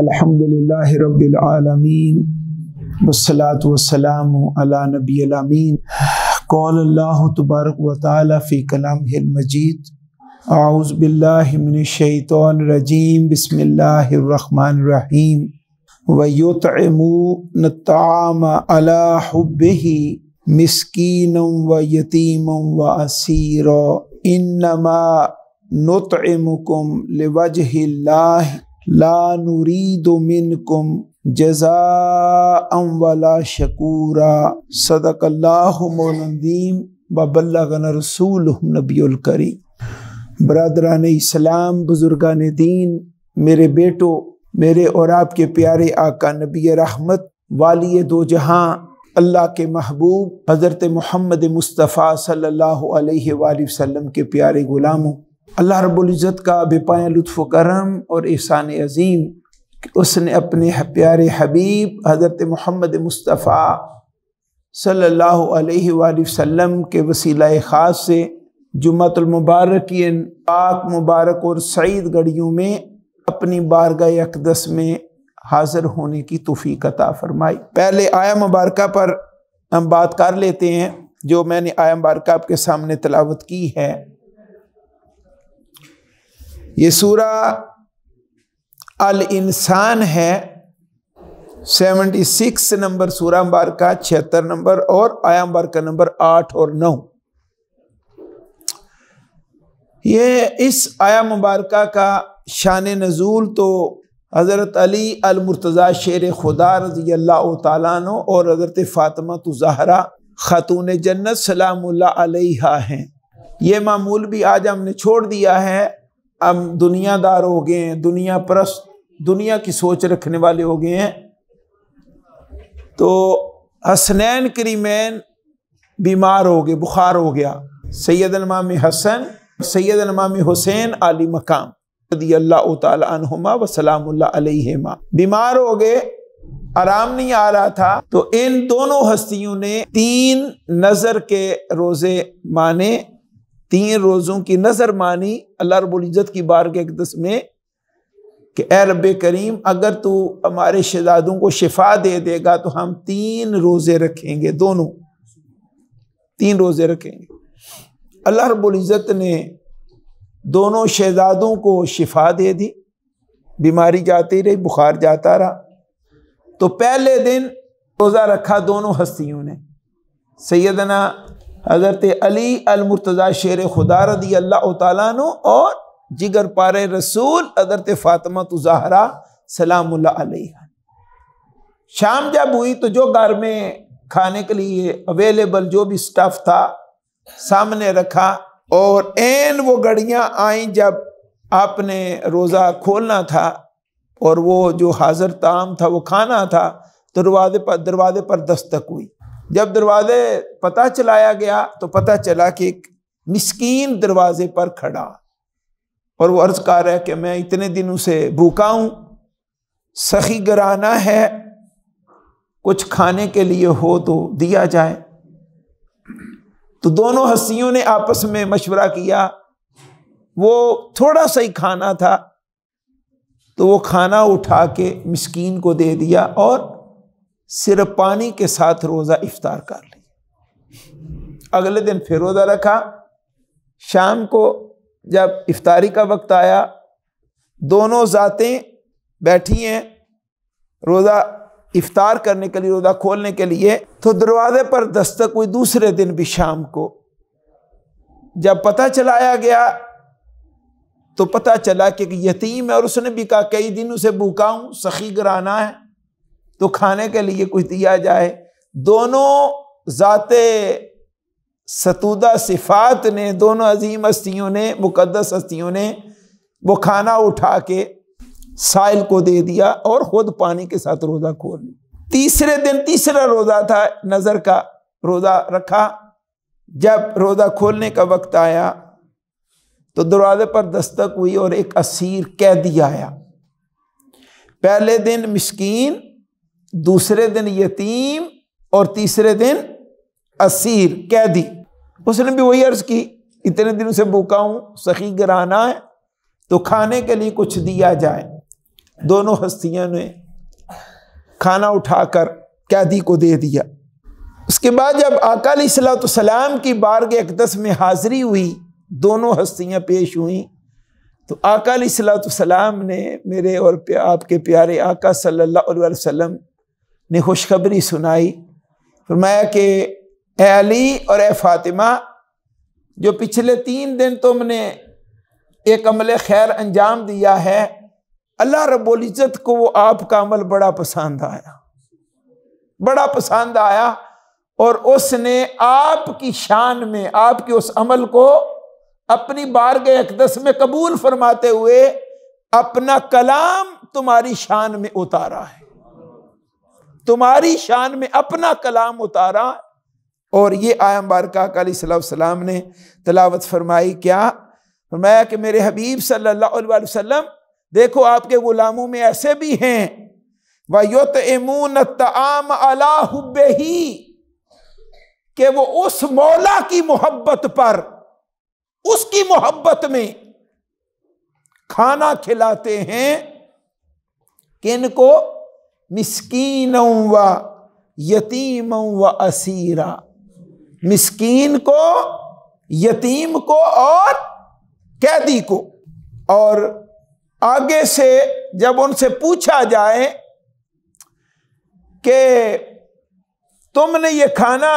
अल्हम्दुलिल्लाहि रब्बिल आलमीन वसलात वसलाम अला नबी अमीन कौल अल्लाह तबारक व ताली फ़ी कलाम मजीद आउज़ बिल्लामिनशैतौन रजीम बसमिल्लर रहीम वयुतमूनताम अला हुबही व यतीम व असीर इनमा नुतमकुम लवजह ला नुरीदो मिनकुम जजा अम वाला शकूरा सदक अल्लादीम बबल्लागन रसूल नबी बरदरान इस्लाम बुज़ुर्गान दीन मेरे बेटो मेरे और आपके प्यारे आका नबी रहमत वाली दो जहाँ अल्लाह के महबूब हज़रत मोहम्मद मुस्तफ़ा सल्लल्लाहु अलैहि वसल्लम के प्यारे ग़ुलामों अल्लाह रबुल्ज़त का बेपाय लुत्फ़ करम और एहसान अजीम उसने अपने प्यारे हबीब हज़रत मोहम्मद मुस्तफ़ा सल्लल्लाहु अलैहि वसल्लम के वसीला ख़ास से जुम्मतमबारक की पाक मुबारक और सईद गढ़ियों में अपनी बारगाह अकदस में हाज़िर होने की तोफ़ी कता फरमाई पहले आया मुबारक पर हम बात कर लेते हैं जो मैंने आया मुबारक आपके सामने तलावत की है ये सूरा अल इंसान है 76 नंबर सूरा अंबार का छिहत्तर नंबर और आया बार का नंबर आठ और नौ ये इस आया मुबारक का शान नज़ूल तो हज़रत अली अलमरतज़ा शेर खुदा रजी अल्लाह तु और हज़रत फातमा तो जहरा ख़ातून जन्नत सलाम हैं ये मामूल भी आज हमने छोड़ दिया है हम दुनियादार हो गए हैं दुनिया परस्त दुनिया की सोच रखने वाले हो गए हैं तो हसनैन करीमैन बीमार हो गए बुखार हो गया सैद अलमाम हसन सैद अलमाम हुसैन आली मकाम अल्लाह तुमा वसलामा बीमार हो गए आराम नहीं आ रहा था तो इन दोनों हस्तियों ने तीन नजर के रोजे माने तीन रोज़ों की नज़र मानी अल्लाह रबुल्ज़त की बार के दस में कि ए रब करीम अगर तू हमारे शहजादों को शिफा दे देगा तो हम तीन रोज़े रखेंगे दोनों तीन रोज़े रखेंगे अल्लाह रबुल्ज़त ने दोनों शहजादों को शिफा दे दी बीमारी जाती रही बुखार जाता रहा तो पहले दिन रोज़ा रखा दोनों हस्तियों ने सैदना हज़रत अली अलमरतज़ा शेर खुदा रदी अल्लाह तु और जिगर पार रसूल फ़ातमा तो ज़ाहरा सलाम शाम जब हुई तो जो घर में खाने के लिए अवेलेबल जो भी स्टफ़ था सामने रखा और एन वो घड़ियाँ आई जब आपने रोज़ा खोलना था और वो जो हाज़र ताम था वो खाना था दरवाजे पर दरवाजे पर दस्तक हुई जब दरवाजे पता चलाया गया तो पता चला कि एक मिस्कीन दरवाजे पर खड़ा और वो अर्ज कर रहा है कि मैं इतने दिनों से भूखा हूं सखी गराना है कुछ खाने के लिए हो तो दिया जाए तो दोनों हस्तियों ने आपस में मशवरा किया वो थोड़ा सा ही खाना था तो वो खाना उठा के मिस्कीन को दे दिया और सिर्फ पानी के साथ रोज़ा इफ्तार कर लिया अगले दिन फिर रोज़ा रखा शाम को जब इफ्तारी का वक्त आया दोनों ज़ातें बैठी हैं रोज़ा इफ्तार करने के लिए रोज़ा खोलने के लिए तो दरवाज़े पर दस्तक हुई दूसरे दिन भी शाम को जब पता चलाया गया तो पता चला कि यतीम है और उसने भी कहा कई दिन उसे भूखा हूँ सखी गराना है तो खाने के लिए कुछ दिया जाए दोनों ज़ाते सतूदा सिफात ने दोनों अजीम हस्तियों ने मुकदस हस्तियों ने वो खाना उठा के साइल को दे दिया और ख़ुद पानी के साथ रोज़ा खोल लिया तीसरे दिन तीसरा रोज़ा था नज़र का रोज़ा रखा जब रोज़ा खोलने का वक्त आया तो दरवाज़े पर दस्तक हुई और एक असीर कैदी आया पहले दिन मिस्कीन दूसरे दिन यतीम और तीसरे दिन असीर कैदी उसने भी वही अर्ज की इतने दिन से भूखा हूं सखी गिराना है तो खाने के लिए कुछ दिया जाए दोनों हस्तियों ने खाना उठाकर कैदी को दे दिया उसके बाद जब अकाली सलाम की बारग एकदस में हाजिरी हुई दोनों हस्तियाँ पेश हुई तो आका सलाम ने मेरे और आपके प्यारे आका सल्लल्लाहु अलैहि वसल्लम ने खुशखबरी सुनाई फरमाया कि ए अली और ए फातिमा जो पिछले तीन दिन तुमने एक अमल खैर अंजाम दिया है अल्लाह इज़्ज़त को वो आपका अमल बड़ा पसंद आया बड़ा पसंद आया और उसने आपकी शान में आपके उस अमल को अपनी बारगह अकदस में कबूल फरमाते हुए अपना कलाम तुम्हारी शान में उतारा है तुम्हारी शान में अपना कलाम उतारा और ये आयम बारकाम ने तलावत फरमाई क्या फरमाया कि मेरे हबीब सल्लल्लाहु अलैहि वसल्लम देखो आपके ग़ुलामों में ऐसे भी हैं इमून तम तमाम ही कि वो उस मौला की मोहब्बत पर उसकी मोहब्बत में खाना खिलाते हैं को मिसकीन व यतीम व असीरा मिसकीन को यतीम को और कैदी को और आगे से जब उनसे पूछा जाए कि तुमने ये खाना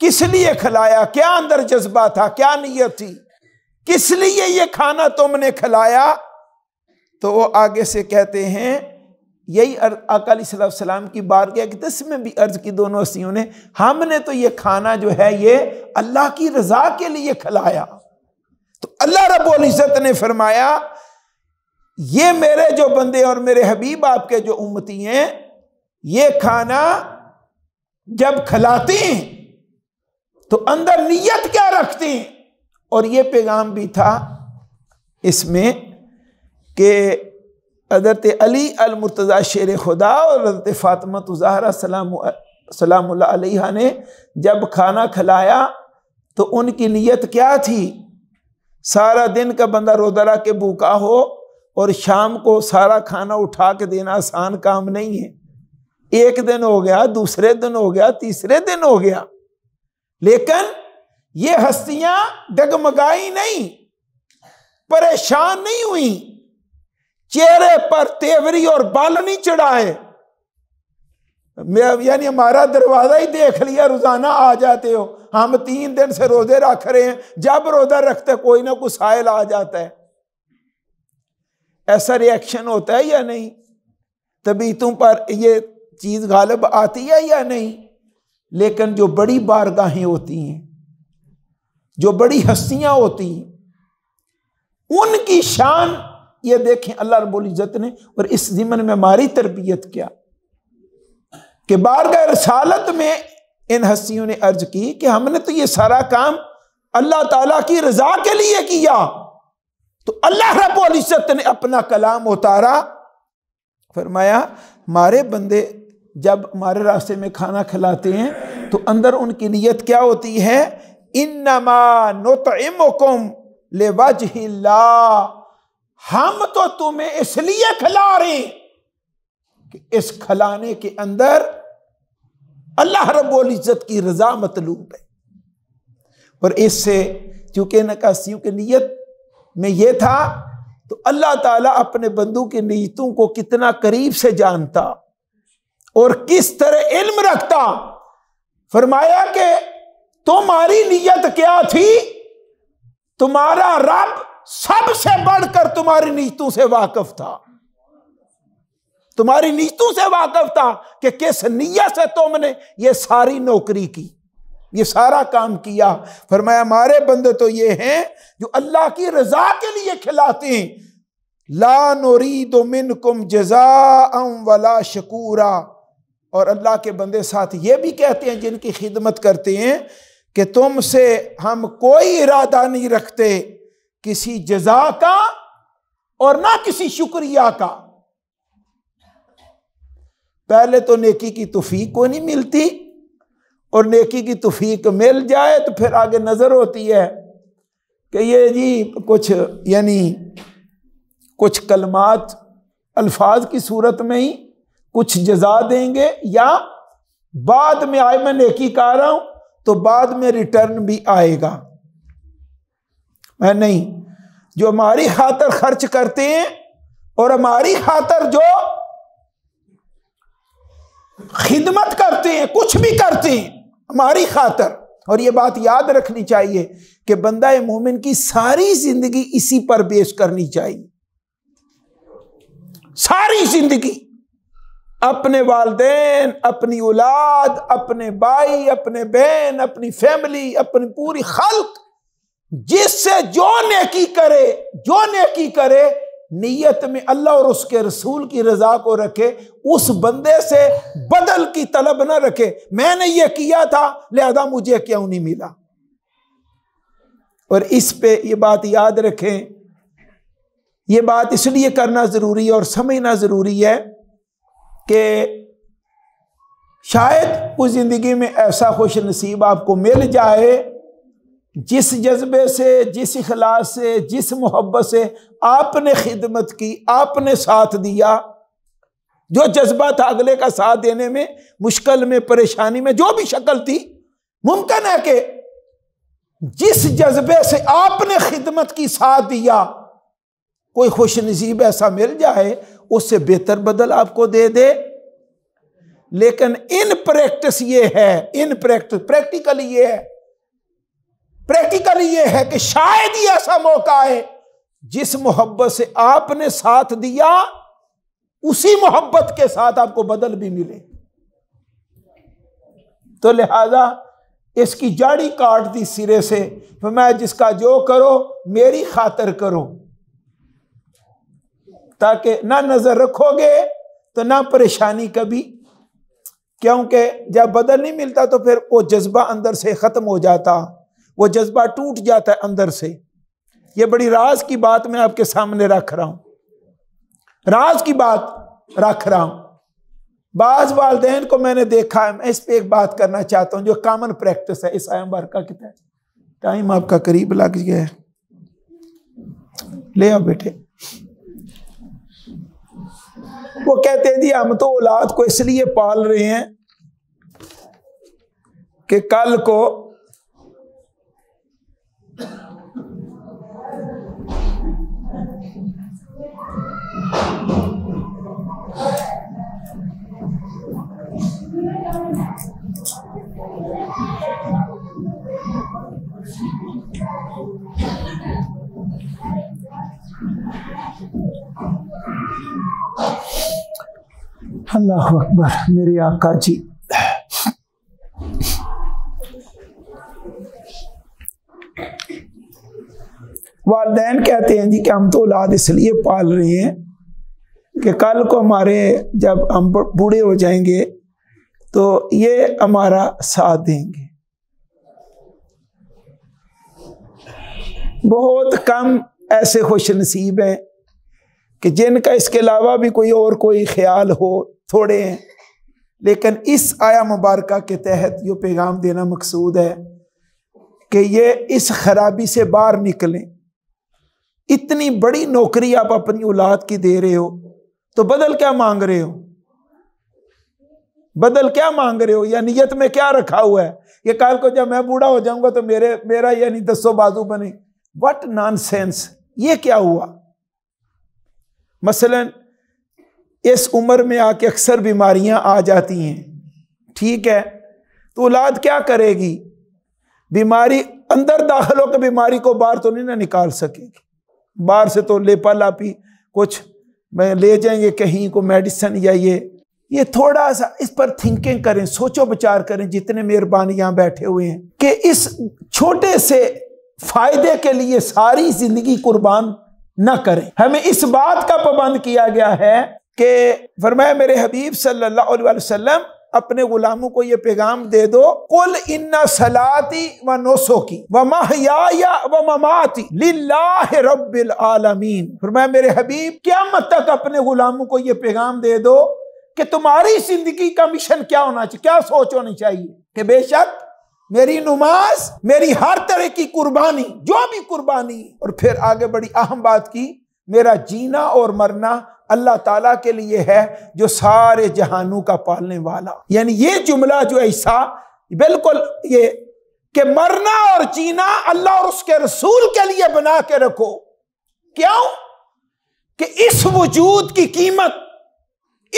किस लिए खिलाया क्या अंदर जज्बा था क्या नीयत थी किस लिए ये खाना तुमने खिलाया तो वो आगे से कहते हैं यही सलाम की बार गया कि तस्में भी अर्ज की दोनों हसीियों ने हमने तो ये खाना जो है ये अल्लाह की रजा के लिए खिलाया तो अल्लाह रबुल्ज़त ने फरमाया ये मेरे जो बंदे और मेरे हबीब आपके जो उम्मती हैं ये खाना जब खिलाते हैं तो अंदर नीयत क्या रखते हैं और ये पैगाम भी था इसमें कि हज़रत अली अलमरतज़ा शेर खुदा और हज़रत फ़ातमत तो ज़हरा सलाम सलाम ने जब खाना खिलाया तो उनकी नीयत क्या थी सारा दिन का बंदा रोदरा के भूखा हो और शाम को सारा खाना उठा के देना आसान काम नहीं है एक दिन हो गया दूसरे दिन हो गया तीसरे दिन हो गया लेकिन ये हस्तियां डगमगाई नहीं परेशान नहीं हुई चेहरे पर तेवरी और बल नहीं चढ़ाए यानी हमारा दरवाजा ही देख लिया रोजाना आ जाते हो हम तीन दिन से रोजे रख रहे हैं जब रोजा रखते कोई ना कोई साइल आ जाता है ऐसा रिएक्शन होता है या नहीं तबीयतों पर ये चीज गालब आती है या नहीं लेकिन जो बड़ी बारगाहें होती हैं जो बड़ी हस्तियां होती हैं उनकी शान ये देखें अल्लाह इज़्ज़त ने और इस ज़िमन में हमारी तरबियत क्या कि बारगाह रसालत में इन हस्तियों ने अर्ज की कि हमने तो ये सारा काम अल्लाह ताला की रजा के लिए किया तो अल्लाह इज्जत ने अपना कलाम उतारा फरमाया हमारे बंदे जब हमारे रास्ते में खाना खिलाते हैं तो अंदर उनकी नीयत क्या होती है इन्नमा नोतम ले वजह हम तो तुम्हें इसलिए खिला रहे कि इस खिलाने के अंदर अल्लाह रब्बुल इज़्ज़त की रजा मतलूब है और इससे चूंकि नकासियों की नीयत में यह था तो अल्लाह ताला अपने बंदू की नीयतों को कितना करीब से जानता और किस तरह इल्म रखता फरमाया कि तुम्हारी नीयत क्या थी तुम्हारा रब सबसे बढ़कर तुम्हारी नीतों से वाकफ था तुम्हारी नीतों से वाकफ था कि किस नीयत से तुमने ये सारी नौकरी की ये सारा काम किया फरमाया हमारे बंदे तो ये हैं जो अल्लाह की रजा के लिए खिलाते हैं ला नोरी दो मिन कुम जजा अम वला शकूरा और अल्लाह के बंदे साथ ये भी कहते हैं जिनकी खिदमत करते हैं कि तुमसे हम कोई इरादा नहीं रखते किसी जजा का और ना किसी शुक्रिया का पहले तो नेकी की तुफीक को नहीं मिलती और नेकी की तुफीक मिल जाए तो फिर आगे नज़र होती है कि ये जी कुछ यानी कुछ कलमात अल्फाज की सूरत में ही कुछ जजा देंगे या बाद में आए मैं नेकी का रहा हूं तो बाद में रिटर्न भी आएगा नहीं जो हमारी खातर खर्च करते हैं और हमारी खातर जो खिदमत करते हैं कुछ भी करते हैं हमारी खातर और ये बात याद रखनी चाहिए कि बंदा मोमिन की सारी जिंदगी इसी पर बेस करनी चाहिए सारी जिंदगी अपने वालदेन अपनी औलाद अपने भाई अपने बहन अपनी फैमिली अपनी पूरी खल्क जिससे जो नेकी करे जो नेकी करे नीयत में अल्लाह और उसके रसूल की रजा को रखे उस बंदे से बदल की तलब ना रखे मैंने ये किया था लिहाजा मुझे क्यों नहीं मिला और इस पे ये बात याद रखें ये बात इसलिए करना ज़रूरी है और समझना ज़रूरी है कि शायद उस ज़िंदगी में ऐसा खुश नसीब आपको मिल जाए जिस जज्बे से जिस अखलास से जिस मोहब्बत से आपने खिदमत की आपने साथ दिया जो जज्बा था अगले का साथ देने में मुश्किल में परेशानी में जो भी शक्ल थी मुमकिन है कि जिस जज्बे से आपने खिदमत की साथ दिया कोई खुश नसीब ऐसा मिल जाए उससे बेहतर बदल आपको दे दे लेकिन इन प्रैक्टिस ये है इन प्रैक्टिस प्रैक्टिकली ये है प्रैक्टिकली ये है कि शायद ही ऐसा मौका आए जिस मोहब्बत से आपने साथ दिया उसी मोहब्बत के साथ आपको बदल भी मिले तो लिहाजा इसकी जाड़ी काट दी सिरे से मैं जिसका जो करो मेरी खातर करो ताकि ना नजर रखोगे तो ना परेशानी कभी क्योंकि जब बदल नहीं मिलता तो फिर वो जज्बा अंदर से ख़त्म हो जाता वो जज्बा टूट जाता है अंदर से ये बड़ी राज की बात मैं आपके सामने रख रहा हूं राज की बात रख रहा हूं बाज वाले को मैंने देखा है मैं इस पर एक बात करना चाहता हूं जो कॉमन प्रैक्टिस है इस आयम बार का कितना टाइम आपका करीब लग गया है ले आओ बेटे वो कहते हैं जी हम तो औलाद को इसलिए पाल रहे हैं कि कल को अल्लाह अकबर मेरे आका जी वालदेन कहते हैं जी कि हम तो औलाद इसलिए पाल रहे हैं कि कल को हमारे जब हम बूढ़े हो जाएंगे तो ये हमारा साथ देंगे बहुत कम ऐसे खुश नसीब हैं कि जिनका इसके अलावा भी कोई और कोई ख्याल हो थोड़े हैं लेकिन इस आया मुबारक के तहत ये पैगाम देना मकसूद है कि ये इस खराबी से बाहर निकलें इतनी बड़ी नौकरी आप अपनी औलाद की दे रहे हो तो बदल क्या मांग रहे हो बदल क्या मांग रहे हो या नियत में क्या रखा हुआ है ये कल को जब मैं बूढ़ा हो जाऊंगा तो मेरे मेरा यानी दसो बाजू बने वट नॉन सेंस ये क्या हुआ मसलन इस उम्र में आके अक्सर बीमारियां आ जाती हैं ठीक है तो औलाद क्या करेगी बीमारी अंदर दाखिल होकर बीमारी को बाहर तो नहीं ना निकाल सकेगी बाहर से तो लेपा लापी कुछ मैं ले जाएंगे कहीं को मेडिसिन या ये ये थोड़ा सा इस पर थिंकिंग करें सोचो विचार करें जितने मेहरबान यहाँ बैठे हुए हैं कि इस छोटे से फायदे के लिए सारी जिंदगी कुर्बान न करें हमें इस बात का पाबंद किया गया है कि फरमाए मेरे हबीब सल्लल्लाहु अलैहि वसल्लम अपने गुलामों को ये पैगाम दे दो कुल इन्ना सलाती व नोसो की व महया व ममाती लिल्लाह रबिल आलमीन फिर मैं मेरे हबीब क्या मत तक अपने गुलामों को ये पैगाम दे दो कि तुम्हारी जिंदगी का मिशन क्या होना चाहिए क्या सोच होनी चाहिए कि बेशक मेरी नुमाज मेरी हर तरह की कुर्बानी जो भी कुर्बानी और फिर आगे बड़ी अहम बात की मेरा जीना और मरना अल्लाह ताला के लिए है जो सारे जहानों का पालने वाला यानी ये जुमला जो ऐसा बिल्कुल ये कि मरना और जीना अल्लाह और उसके रसूल के लिए बना के रखो क्यों कि इस वजूद की कीमत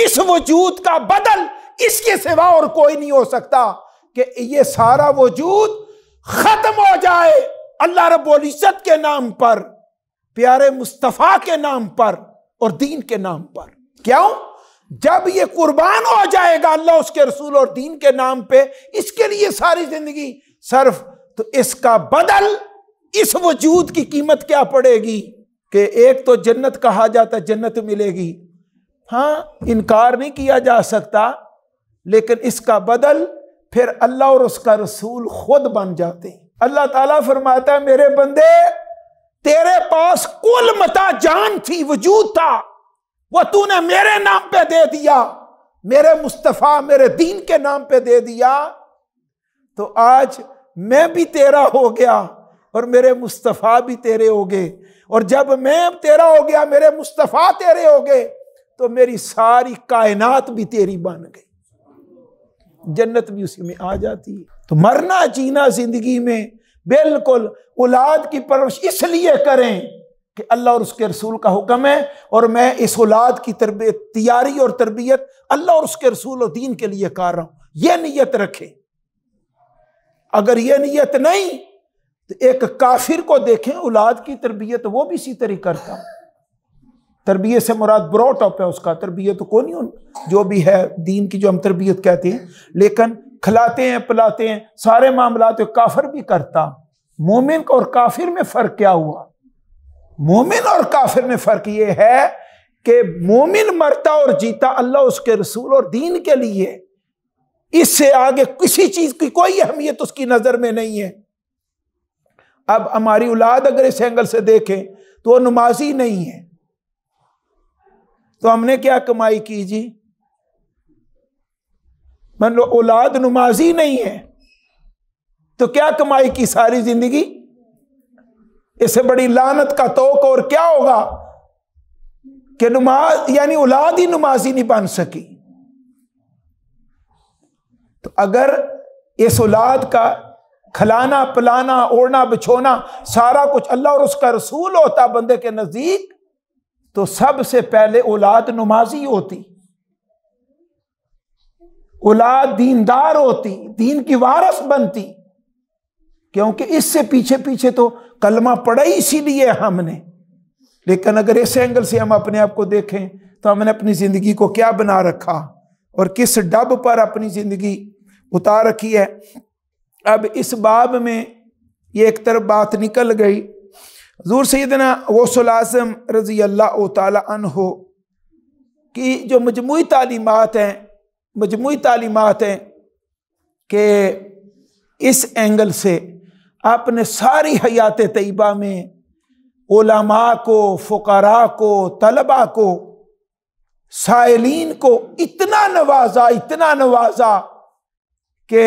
इस वजूद का बदल इसके सिवा और कोई नहीं हो सकता कि ये सारा वजूद खत्म हो जाए अल्लाह रबुल्ज़त के नाम पर प्यारे मुस्तफ़ा के नाम पर और दीन के नाम पर क्यों जब ये कुर्बान हो जाएगा अल्लाह उसके रसूल और दीन के नाम पे इसके लिए सारी जिंदगी सर्फ तो इसका बदल इस वजूद की कीमत क्या पड़ेगी कि एक तो जन्नत कहा जाता है जन्नत मिलेगी हाँ इनकार नहीं किया जा सकता लेकिन इसका बदल फिर अल्लाह और उसका रसूल खुद बन जाते अल्लाह ताला फरमाता है मेरे बंदे तेरे पास कुल मता जान थी वजूद था वो तूने मेरे नाम पे दे दिया मेरे मुस्तफ़ा मेरे दीन के नाम पे दे दिया तो आज मैं भी तेरा हो गया और मेरे मुस्तफ़ा भी तेरे हो गए और जब मैं तेरा हो गया मेरे मुस्तफ़ा तेरे हो गए तो मेरी सारी कायनात भी तेरी बन गई जन्नत भी उसी में आ जाती है तो मरना जीना जिंदगी में बिल्कुल औलाद की परवरिश इसलिए करें कि अल्लाह और उसके रसूल का हुक्म है और मैं इस औलाद की तरबियत तैयारी और तरबियत अल्लाह और उसके रसूल और दीन के लिए कर रहा हूं यह नीयत रखें अगर यह नीयत नहीं तो एक काफिर को देखें औलाद की तरबियत वो भी इसी तरह करता हूं तरबियत से मुराद ब्रॉटअप है उसका तरबियत तो कौन ही जो भी है दीन की जो हम तरबियत कहते हैं लेकिन खिलाते हैं पिलाते हैं सारे मामला तो काफिर भी करता मोमिन और काफिर में फ़र्क क्या हुआ मोमिन और काफिर में फ़र्क ये है कि मोमिन मरता और जीता अल्लाह उसके रसूल और दीन के लिए इससे आगे किसी चीज़ की कोई अहमियत तो उसकी नज़र में नहीं है अब हमारी औलाद अगर इस एंगल से देखें तो वो नमाजी नहीं है तो हमने क्या कमाई की जी मान लो औलाद नमाजी नहीं है तो क्या कमाई की सारी जिंदगी इससे बड़ी लानत का तोक और क्या होगा कि नमाज यानी औलाद ही नमाजी नहीं बन सकी तो अगर इस औलाद का खलाना पिलाना ओढ़ना बिछोना सारा कुछ अल्लाह और उसका रसूल होता बंदे के नज़दीक तो सबसे पहले औलाद नमाजी होती औलाद दीनदार होती दीन की वारस बनती क्योंकि इससे पीछे पीछे तो कलमा पड़ा ही इसीलिए हमने लेकिन अगर इस एंगल से हम अपने आप को देखें तो हमने अपनी ज़िंदगी को क्या बना रखा और किस डब पर अपनी ज़िंदगी उतार रखी है अब इस बाब में ये एक तरफ बात निकल गई हजूर सैदना वसलाजम रज़ी अल्लाह तन हो कि जो मजमू तालीमत हैं मजमू तालीमत हैं कि इस एंगल से आपने सारी हयात तयबा में ओलामा को फ़ुकरा को तलबा को साइलिन को इतना नवाजा इतना नवाजा कि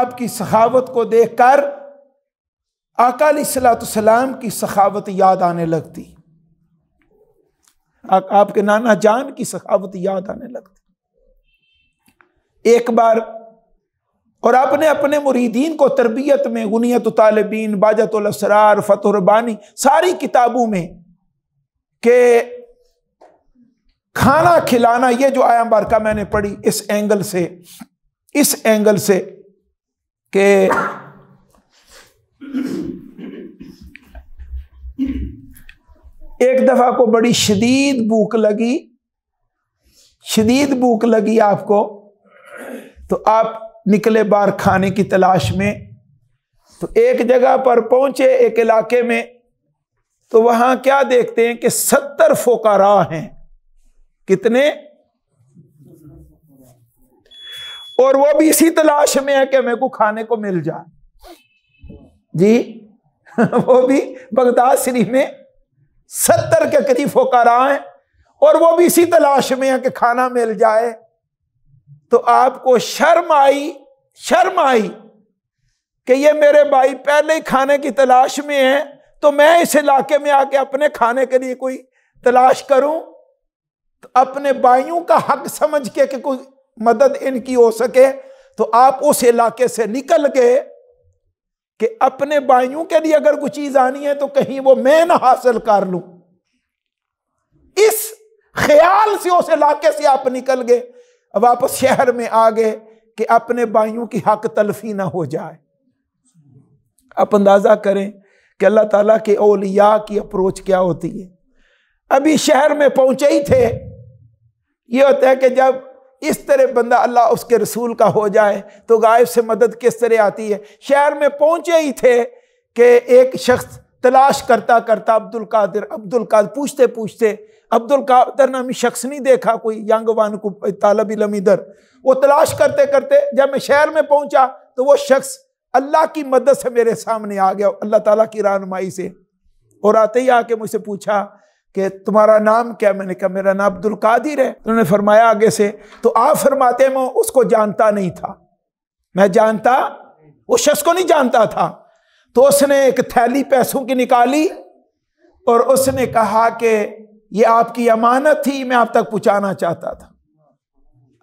आपकी सखावत को देख कर अकाल सलाम की सखावत याद आने लगती आपके नाना जान की सखावत याद आने लगती एक बार और आपने अपने मुरीदीन को तरबियत में गुनियत तालबीन बाजतुलसरार फतुरबानी सारी किताबों में के खाना खिलाना ये जो आया बारका मैंने पढ़ी इस एंगल से इस एंगल से के एक दफा को बड़ी शदीद भूख लगी शदीद भूख लगी आपको तो आप निकले बार खाने की तलाश में तो एक जगह पर पहुंचे एक इलाके में तो वहां क्या देखते हैं कि सत्तर फोकारा हैं कितने और वो भी इसी तलाश में है कि मेरे को खाने को मिल जाए जी वो भी बगदाद शरीफ में सत्तर के करीब फोकारा हैं और वो भी इसी तलाश में है कि खाना मिल जाए तो आपको शर्म आई शर्म आई कि ये मेरे भाई पहले ही खाने की तलाश में है तो मैं इस इलाके में आके अपने खाने के लिए कोई तलाश करूं तो अपने भाइयों का हक समझ के कि कोई मदद इनकी हो सके तो आप उस इलाके से निकल गए कि अपने भाइयों के लिए अगर कोई चीज आनी है तो कहीं वो मैं ना हासिल कर लूं इस ख्याल से उस इलाके से आप निकल गए अब वापस शहर में आ गए कि अपने भाइयों की हक तलफी ना हो जाए आप अंदाज़ा करें कि अल्लाह ताला के ओलिया की अप्रोच क्या होती है अभी शहर में पहुंचे ही थे ये होता है कि जब इस तरह बंदा अल्लाह उसके रसूल का हो जाए तो गायब से मदद किस तरह आती है शहर में पहुंचे ही थे कि एक शख्स तलाश करता करता अब्दुल कादिर अब्दुल कादिर पूछते पूछते अब्दुल कादर नामी शख्स नहीं देखा कोई यंग वन को तालब इलम इधर वो तलाश करते करते जब मैं शहर में पहुंचा तो वो शख्स अल्लाह की मदद से मेरे सामने आ गया अल्लाह ताला की रहनुमाई से और आते ही आके मुझसे पूछा कि तुम्हारा नाम क्या मैंने कहा मेरा नाम अब्दुल कादिर है उन्होंने फरमाया आगे से तो आप फरमाते मैं उसको जानता नहीं था मैं जानता उस शख्स को नहीं जानता था तो उसने एक थैली पैसों की निकाली और उसने कहा कि ये आपकी अमानत थी मैं आप तक पहुंचाना चाहता था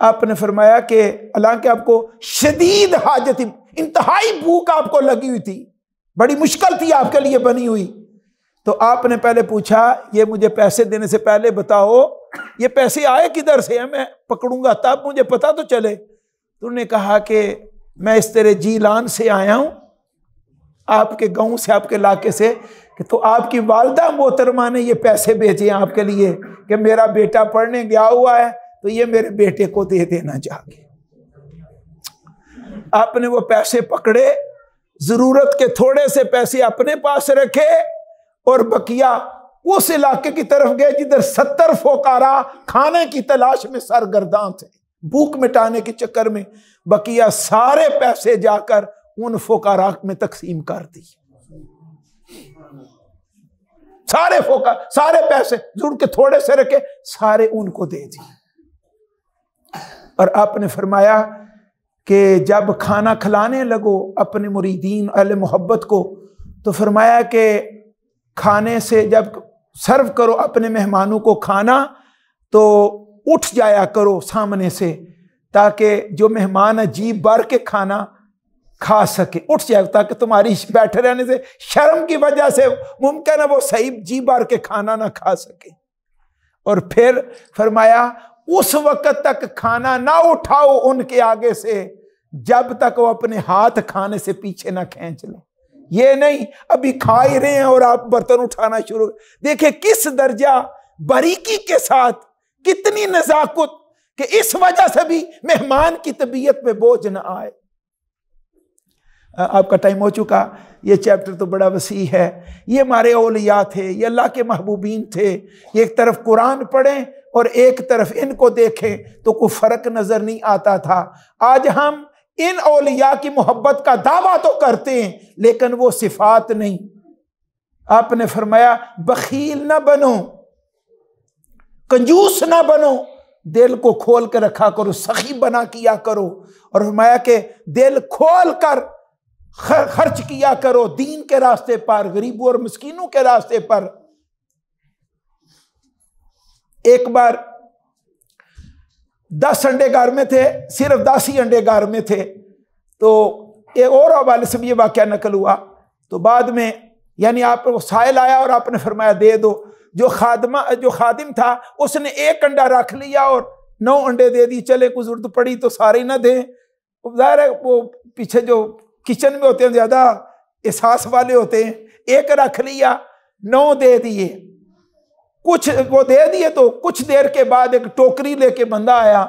आपने फरमाया कि हालांकि आपको शदीद हाजत इंतहाई भूख आपको लगी हुई थी बड़ी मुश्किल थी आपके लिए बनी हुई तो आपने पहले पूछा ये मुझे पैसे देने से पहले बताओ ये पैसे आए किधर से है मैं पकड़ूंगा तब मुझे पता तो चले तुमने कहा कि मैं इस तरह जी लान से आया हूं आपके गांव से आपके इलाके से कि तो आपकी वालदा मोहतरमा ने ये पैसे भेजे आपके लिए कि मेरा बेटा पढ़ने गया हुआ है तो ये मेरे बेटे को दे देना जाके आपने वो पैसे पकड़े जरूरत के थोड़े से पैसे अपने पास रखे और बकिया उस इलाके की तरफ गए जिधर सत्तर फोकारा खाने की तलाश में सरगर्दां थे भूख मिटाने के चक्कर में बकिया सारे पैसे जाकर उन फोकारा में तकसीम कर दी सारे फोका सारे पैसे जुड़ के थोड़े से रखे सारे उनको दे दिए और आपने फरमाया कि जब खाना खिलाने लगो अपने मुरीदीन अल मोहब्बत को तो फरमाया कि खाने से जब सर्व करो अपने मेहमानों को खाना तो उठ जाया करो सामने से ताकि जो मेहमान अजीब बार के खाना खा सके उठ जाए ताकि तुम्हारी बैठे रहने से शर्म की वजह से मुमकिन है वो सही जी भर के खाना ना खा सके और फिर फरमाया उस वक्त तक खाना ना उठाओ उनके आगे से जब तक वो अपने हाथ खाने से पीछे ना खींच लो ये नहीं अभी खा ही रहे हैं और आप बर्तन उठाना शुरू देखे किस दर्जा बारीकी के साथ कितनी नजाकत कि इस वजह से भी मेहमान की तबीयत पे बोझ ना आए आपका टाइम हो चुका ये चैप्टर तो बड़ा वसी है ये हमारे ओलिया थे ये अल्लाह के महबूबीन थे एक तरफ कुरान पढ़ें और एक तरफ इनको देखें तो कोई फ़र्क नज़र नहीं आता था आज हम इन ओलिया की मोहब्बत का दावा तो करते हैं लेकिन वो सिफात नहीं आपने फरमाया बखील ना बनो कंजूस ना बनो दिल को खोल कर रखा करो सखी बना किया करो और फरमाया कि दिल खोल कर खर्च किया करो दीन के रास्ते पर गरीबों और मस्किनों के रास्ते पर एक बार दस अंडे घर में थे सिर्फ दस ही अंडे घर में थे तो एक और हवाले से भी ये वाक्य नकल हुआ तो बाद में यानी आप साइल आया और आपने फरमाया दे दो जो खादमा जो खादिम था उसने एक अंडा रख लिया और नौ अंडे दे दिए चले कुछ जरूरत पड़ी तो सारे ना दें जाहिर है वो पीछे जो किचन में होते हैं ज्यादा एहसास वाले होते हैं एक रख लिया नौ दे दिए कुछ वो दे दिए तो कुछ देर के बाद एक टोकरी लेके बंदा आया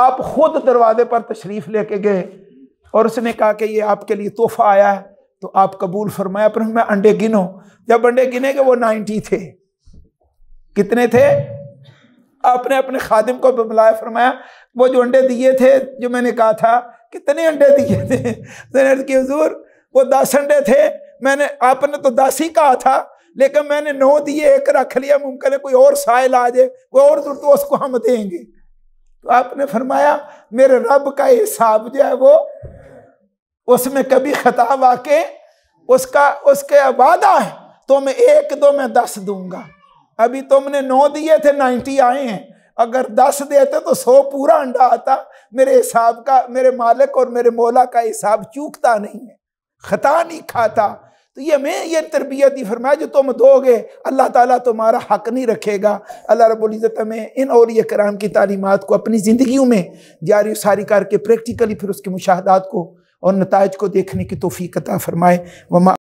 आप खुद दरवाजे पर तशरीफ लेके गए और उसने कहा कि ये आपके लिए तोहफा आया है तो आप कबूल फरमाया पर मैं अंडे गिनो जब अंडे गिने गए वो नाइन्टी थे कितने थे आपने अपने खादिम को बुलाया फरमाया वो जो अंडे दिए थे जो मैंने कहा था कितने अंडे दिए थे जैनब की हजूर वो दस अंडे थे मैंने आपने तो दस ही कहा था लेकिन मैंने नौ दिए एक रख लिया मुमकिन है कोई और साइल आ जाए कोई और दूर तो उसको हम देंगे तो आपने फरमाया मेरे रब का हिसाब जो है वो उसमें कभी खता वाके उसका उसके वादा है तो मैं एक दो मैं दस दूंगा अभी तुमने नौ दिए थे नाइन्टी आए हैं अगर दस देते तो सौ पूरा अंडा आता मेरे हिसाब का मेरे मालिक और मेरे मौला का हिसाब चूकता नहीं है खता नहीं खाता तो ये मैं ये तरबियत ही फरमाया जो तुम दोगे अल्लाह ताला तुम्हारा हक नहीं रखेगा अल्लाह रबुल्ज़त में इन और ये कराम की तालीमत को अपनी ज़िंदगियों में जारी सारी करके प्रैक्टिकली फिर उसके मुशाहदात को और नतज को देखने की तोफ़ी कता फ़रमाए वमा